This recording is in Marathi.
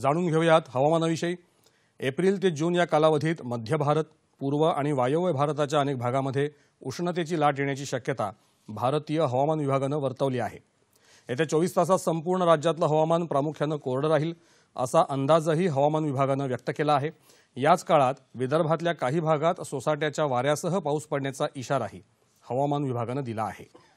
जाणून घेऊयात हवामानाविषयी एप्रिल ते जून या कालावधीत मध्य भारत पूर्व आणि वायव्य भारताच्या अनेक भागामध्ये उष्णतेची लाट येण्याची शक्यता भारतीय हवामान विभागानं वर्तवली आहे येत्या चोवीस तासात संपूर्ण राज्यातलं हवामान प्रामुख्यानं कोरडं राहील असा अंदाजही हवामान विभागानं व्यक्त केला आहे याच काळात विदर्भातल्या काही भागात सोसाट्याच्या वाऱ्यासह पाऊस पडण्याचा इशाराही हवामान विभागानं दिला आहे